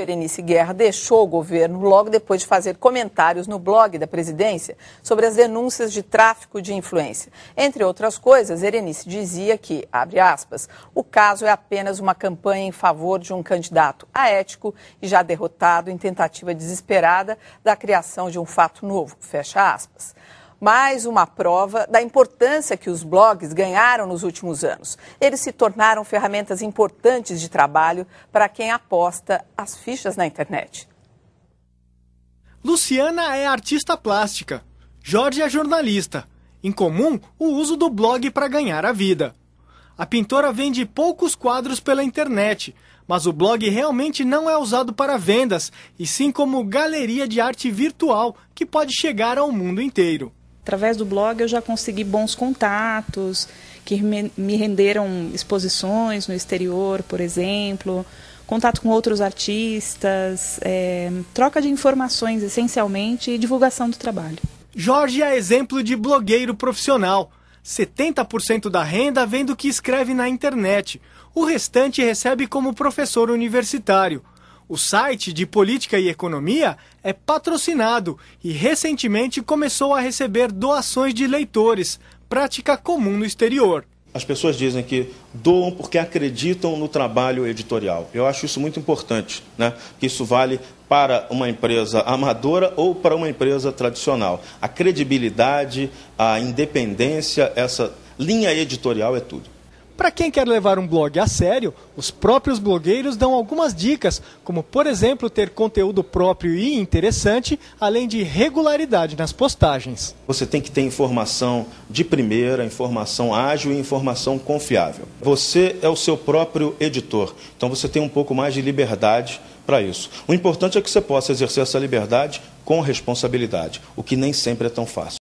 Berenice Guerra deixou o governo logo depois de fazer comentários no blog da presidência sobre as denúncias de tráfico de influência. Entre outras coisas, Berenice dizia que, abre aspas, o caso é apenas uma campanha em favor de um candidato aético e já derrotado em tentativa desesperada da criação de um fato novo, fecha aspas mais uma prova da importância que os blogs ganharam nos últimos anos. Eles se tornaram ferramentas importantes de trabalho para quem aposta as fichas na internet. Luciana é artista plástica, Jorge é jornalista. Em comum, o uso do blog para ganhar a vida. A pintora vende poucos quadros pela internet, mas o blog realmente não é usado para vendas, e sim como galeria de arte virtual que pode chegar ao mundo inteiro através do blog eu já consegui bons contatos que me renderam exposições no exterior, por exemplo, contato com outros artistas, é, troca de informações essencialmente e divulgação do trabalho. Jorge é exemplo de blogueiro profissional. 70% da renda vem do que escreve na internet. O restante recebe como professor universitário. O site de política e economia é patrocinado e recentemente começou a receber doações de leitores, prática comum no exterior. As pessoas dizem que doam porque acreditam no trabalho editorial. Eu acho isso muito importante, né? que isso vale para uma empresa amadora ou para uma empresa tradicional. A credibilidade, a independência, essa linha editorial é tudo. Para quem quer levar um blog a sério, os próprios blogueiros dão algumas dicas, como por exemplo ter conteúdo próprio e interessante, além de regularidade nas postagens. Você tem que ter informação de primeira, informação ágil e informação confiável. Você é o seu próprio editor, então você tem um pouco mais de liberdade para isso. O importante é que você possa exercer essa liberdade com responsabilidade, o que nem sempre é tão fácil.